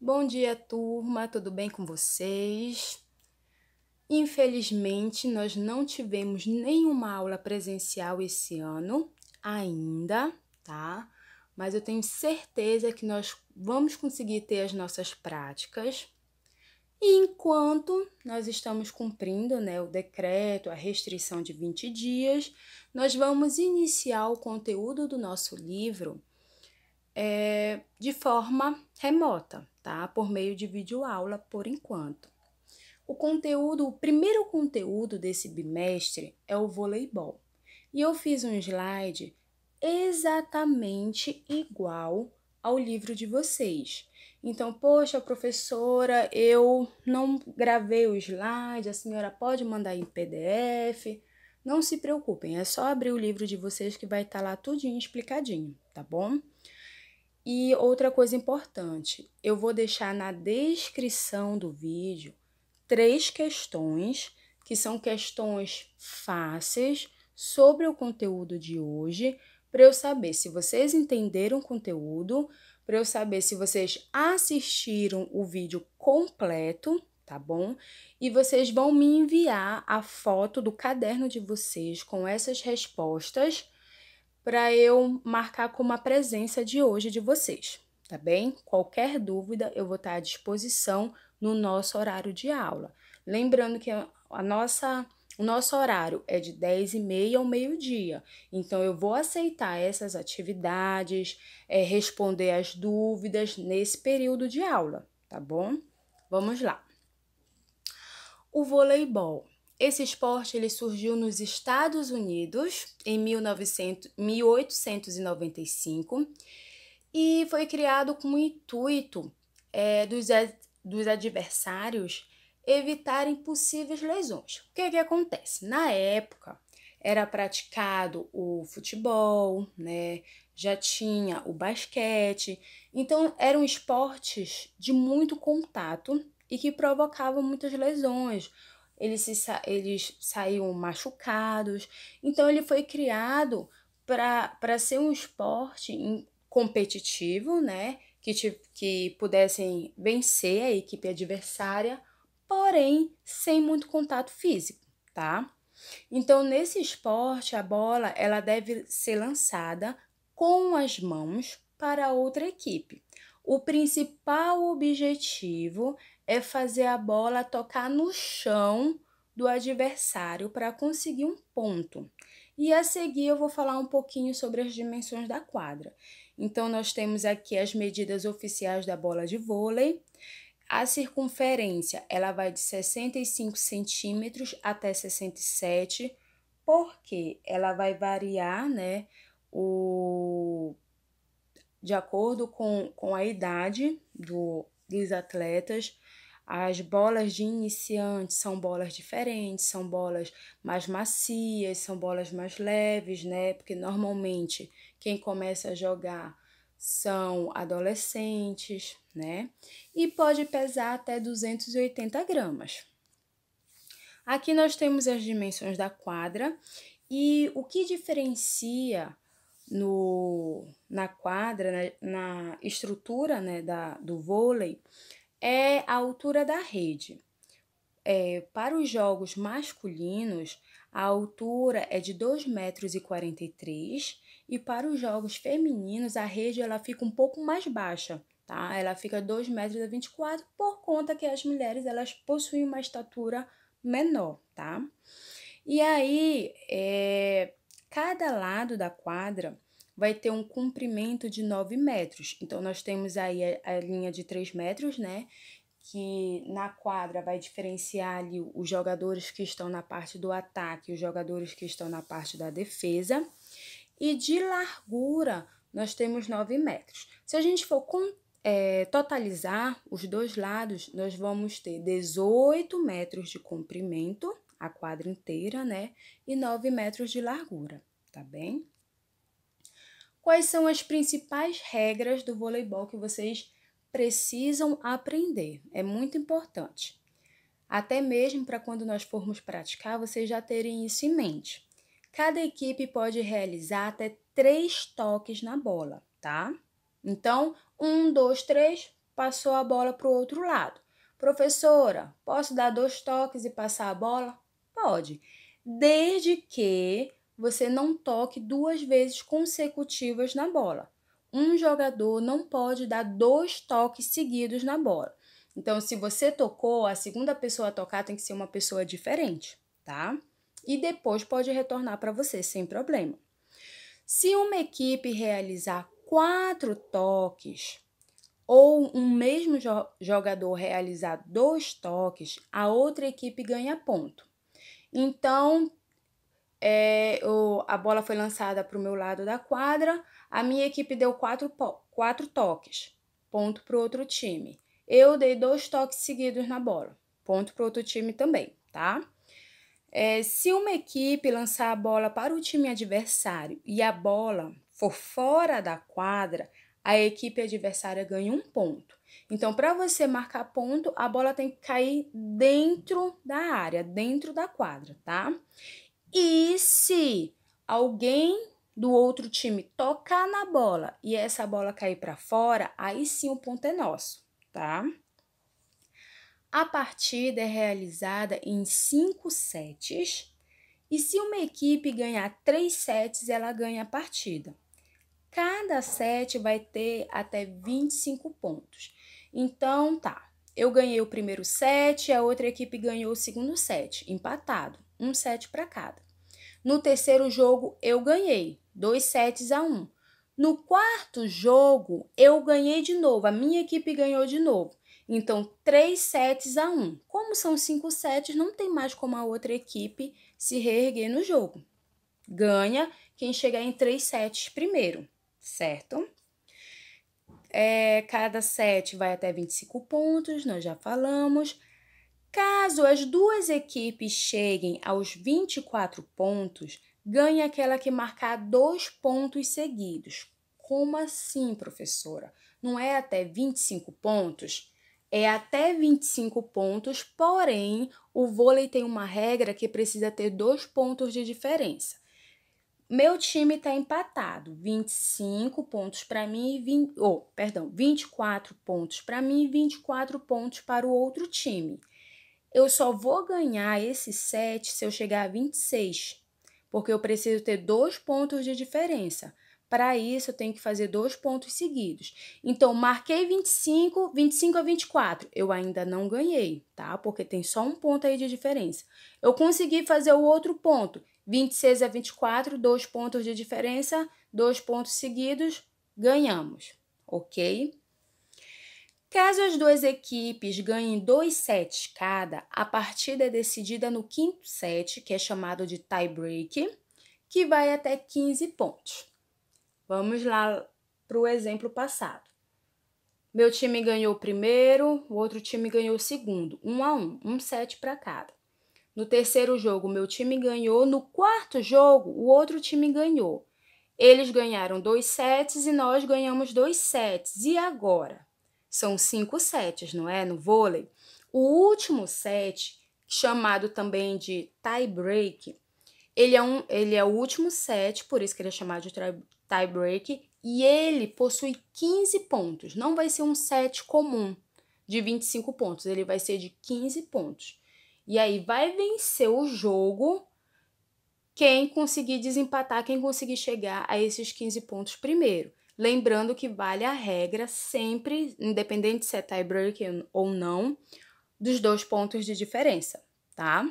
Bom dia, turma, tudo bem com vocês? Infelizmente, nós não tivemos nenhuma aula presencial esse ano ainda, tá? Mas eu tenho certeza que nós vamos conseguir ter as nossas práticas. E enquanto nós estamos cumprindo né, o decreto, a restrição de 20 dias, nós vamos iniciar o conteúdo do nosso livro é, de forma remota, tá? Por meio de videoaula, por enquanto. O conteúdo, o primeiro conteúdo desse bimestre é o voleibol. E eu fiz um slide exatamente igual ao livro de vocês. Então, poxa, professora, eu não gravei o slide, a senhora pode mandar em PDF. Não se preocupem, é só abrir o livro de vocês que vai estar tá lá tudinho explicadinho, tá bom? E outra coisa importante, eu vou deixar na descrição do vídeo três questões que são questões fáceis sobre o conteúdo de hoje, para eu saber se vocês entenderam o conteúdo, para eu saber se vocês assistiram o vídeo completo, tá bom? E vocês vão me enviar a foto do caderno de vocês com essas respostas para eu marcar com a presença de hoje de vocês, tá bem? Qualquer dúvida eu vou estar à disposição no nosso horário de aula. Lembrando que a nossa o nosso horário é de 10 e meia ao meio-dia, então eu vou aceitar essas atividades, é, responder as dúvidas nesse período de aula, tá bom? Vamos lá. O voleibol esse esporte ele surgiu nos Estados Unidos em 1895 e foi criado com o intuito é, dos, dos adversários evitarem possíveis lesões. O que, é que acontece? Na época era praticado o futebol, né? já tinha o basquete, então eram esportes de muito contato e que provocavam muitas lesões eles, se, eles saíam machucados. Então, ele foi criado para ser um esporte competitivo, né? Que, te, que pudessem vencer a equipe adversária, porém sem muito contato físico, tá? Então, nesse esporte, a bola ela deve ser lançada com as mãos para outra equipe. O principal objetivo é fazer a bola tocar no chão do adversário para conseguir um ponto. E a seguir eu vou falar um pouquinho sobre as dimensões da quadra. Então nós temos aqui as medidas oficiais da bola de vôlei. A circunferência, ela vai de 65 centímetros até 67, porque ela vai variar, né, o de acordo com, com a idade do dos atletas. As bolas de iniciante são bolas diferentes, são bolas mais macias, são bolas mais leves, né? Porque normalmente quem começa a jogar são adolescentes, né? E pode pesar até 280 gramas. Aqui nós temos as dimensões da quadra e o que diferencia no, na quadra, na, né, na estrutura né, da, do vôlei, é a altura da rede. É, para os jogos masculinos, a altura é de 2,43 metros e, e para os jogos femininos, a rede ela fica um pouco mais baixa, tá? Ela fica 2,24 metros e por conta que as mulheres elas possuem uma estatura menor, tá? E aí, é, Cada lado da quadra vai ter um comprimento de 9 metros. Então, nós temos aí a, a linha de 3 metros, né? que na quadra vai diferenciar ali os jogadores que estão na parte do ataque e os jogadores que estão na parte da defesa. E de largura, nós temos 9 metros. Se a gente for com, é, totalizar os dois lados, nós vamos ter 18 metros de comprimento a quadra inteira, né? E 9 metros de largura, tá bem? Quais são as principais regras do voleibol que vocês precisam aprender? É muito importante. Até mesmo para quando nós formos praticar, vocês já terem isso em mente. Cada equipe pode realizar até três toques na bola, tá? Então, um, dois, três, passou a bola para o outro lado. Professora, posso dar dois toques e passar a bola? pode, desde que você não toque duas vezes consecutivas na bola. Um jogador não pode dar dois toques seguidos na bola. Então, se você tocou, a segunda pessoa a tocar tem que ser uma pessoa diferente, tá? E depois pode retornar para você sem problema. Se uma equipe realizar quatro toques ou um mesmo jogador realizar dois toques, a outra equipe ganha ponto. Então, é, a bola foi lançada para o meu lado da quadra, a minha equipe deu quatro, quatro toques, ponto para o outro time. Eu dei dois toques seguidos na bola, ponto para o outro time também, tá? É, se uma equipe lançar a bola para o time adversário e a bola for fora da quadra, a equipe adversária ganha um ponto. Então, para você marcar ponto, a bola tem que cair dentro da área, dentro da quadra, tá? E se alguém do outro time tocar na bola e essa bola cair para fora, aí sim o ponto é nosso, tá? A partida é realizada em cinco sets e se uma equipe ganhar três sets, ela ganha a partida. Cada set vai ter até 25 pontos. Então, tá. Eu ganhei o primeiro set, a outra equipe ganhou o segundo set, empatado, um set para cada. No terceiro jogo eu ganhei, dois sets a um. No quarto jogo eu ganhei de novo, a minha equipe ganhou de novo. Então, três sets a um. Como são cinco sets, não tem mais como a outra equipe se reerguer no jogo. Ganha quem chegar em três sets primeiro, certo? É, cada set vai até 25 pontos, nós já falamos. Caso as duas equipes cheguem aos 24 pontos, ganha aquela que marcar dois pontos seguidos. Como assim, professora? Não é até 25 pontos? É até 25 pontos, porém, o vôlei tem uma regra que precisa ter dois pontos de diferença. Meu time está empatado, 25 pontos para mim e 20, oh, perdão, 24 pontos para mim e 24 pontos para o outro time. Eu só vou ganhar esse set se eu chegar a 26, porque eu preciso ter dois pontos de diferença. Para isso, eu tenho que fazer dois pontos seguidos. Então, marquei 25, 25 a 24. Eu ainda não ganhei, tá? Porque tem só um ponto aí de diferença. Eu consegui fazer o outro ponto. 26 a 24, dois pontos de diferença, dois pontos seguidos, ganhamos, ok? Caso as duas equipes ganhem dois sets cada, a partida é decidida no quinto set, que é chamado de tie break, que vai até 15 pontos. Vamos lá para o exemplo passado. Meu time ganhou o primeiro, o outro time ganhou o segundo, um a um, um set para cada. No terceiro jogo, meu time ganhou. No quarto jogo, o outro time ganhou. Eles ganharam dois sets e nós ganhamos dois sets. E agora? São cinco sets, não é? No vôlei. O último set, chamado também de tie break, ele é, um, ele é o último set, por isso que ele é chamado de tie break, e ele possui 15 pontos. Não vai ser um set comum de 25 pontos, ele vai ser de 15 pontos. E aí vai vencer o jogo quem conseguir desempatar, quem conseguir chegar a esses 15 pontos primeiro. Lembrando que vale a regra sempre, independente se é tiebreak ou não, dos dois pontos de diferença, tá?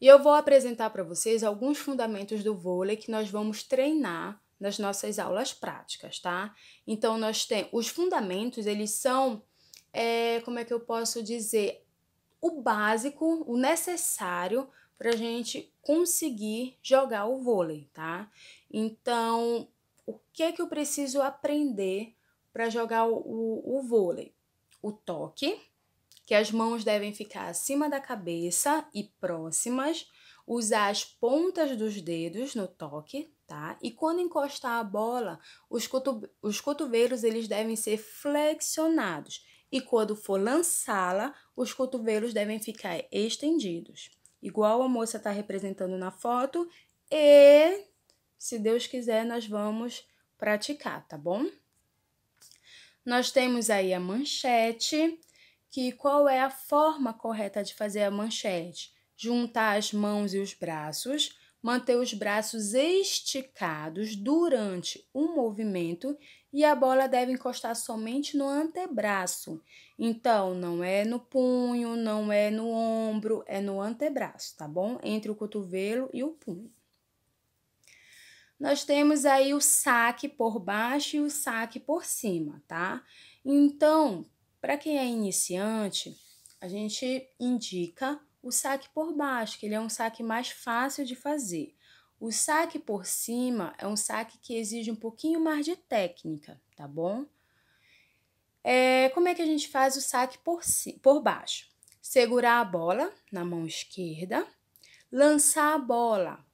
E eu vou apresentar para vocês alguns fundamentos do vôlei que nós vamos treinar nas nossas aulas práticas, tá? Então nós temos os fundamentos, eles são, é, como é que eu posso dizer, o básico, o necessário para a gente conseguir jogar o vôlei, tá? Então, o que é que eu preciso aprender para jogar o, o, o vôlei? O toque, que as mãos devem ficar acima da cabeça e próximas, usar as pontas dos dedos no toque, tá? E quando encostar a bola, os, os cotovelos eles devem ser flexionados e quando for lançá-la, os cotovelos devem ficar estendidos, igual a moça está representando na foto, e se Deus quiser, nós vamos praticar, tá bom? Nós temos aí a manchete, que qual é a forma correta de fazer a manchete? Juntar as mãos e os braços, manter os braços esticados durante o um movimento e a bola deve encostar somente no antebraço. Então, não é no punho, não é no ombro, é no antebraço, tá bom? Entre o cotovelo e o punho. Nós temos aí o saque por baixo e o saque por cima, tá? Então, para quem é iniciante, a gente indica o saque por baixo, que ele é um saque mais fácil de fazer. O saque por cima é um saque que exige um pouquinho mais de técnica, tá bom? É, como é que a gente faz o saque por, por baixo? Segurar a bola na mão esquerda, lançar a bola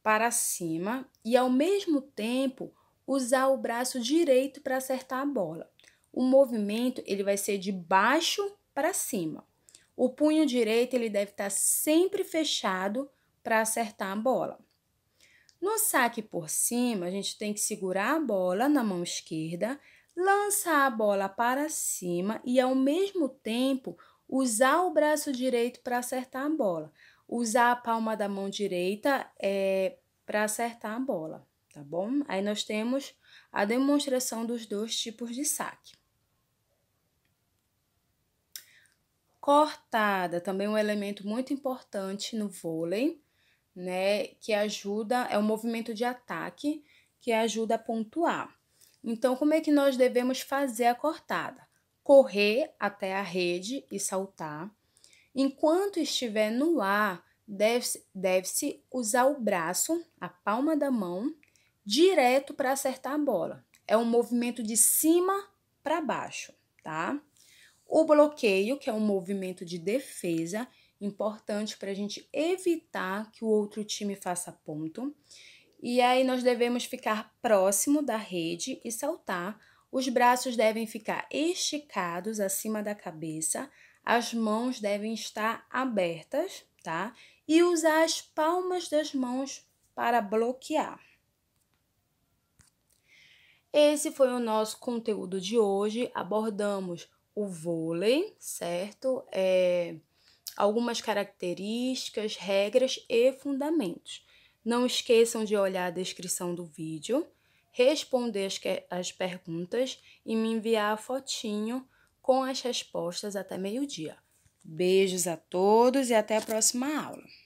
para cima e, ao mesmo tempo, usar o braço direito para acertar a bola. O movimento ele vai ser de baixo para cima. O punho direito ele deve estar sempre fechado para acertar a bola. No saque por cima, a gente tem que segurar a bola na mão esquerda, lançar a bola para cima e, ao mesmo tempo, usar o braço direito para acertar a bola. Usar a palma da mão direita é, para acertar a bola, tá bom? Aí nós temos a demonstração dos dois tipos de saque. Cortada, também um elemento muito importante no vôlei né? Que ajuda, é um movimento de ataque que ajuda a pontuar. Então, como é que nós devemos fazer a cortada? Correr até a rede e saltar. Enquanto estiver no ar, deve-se deve usar o braço, a palma da mão, direto para acertar a bola. É um movimento de cima para baixo, tá? O bloqueio, que é um movimento de defesa, importante para a gente evitar que o outro time faça ponto. E aí nós devemos ficar próximo da rede e saltar. Os braços devem ficar esticados acima da cabeça, as mãos devem estar abertas, tá? E usar as palmas das mãos para bloquear. Esse foi o nosso conteúdo de hoje. Abordamos o vôlei, certo? É, algumas características, regras e fundamentos. Não esqueçam de olhar a descrição do vídeo, responder as, as perguntas e me enviar a fotinho com as respostas até meio-dia. Beijos a todos e até a próxima aula!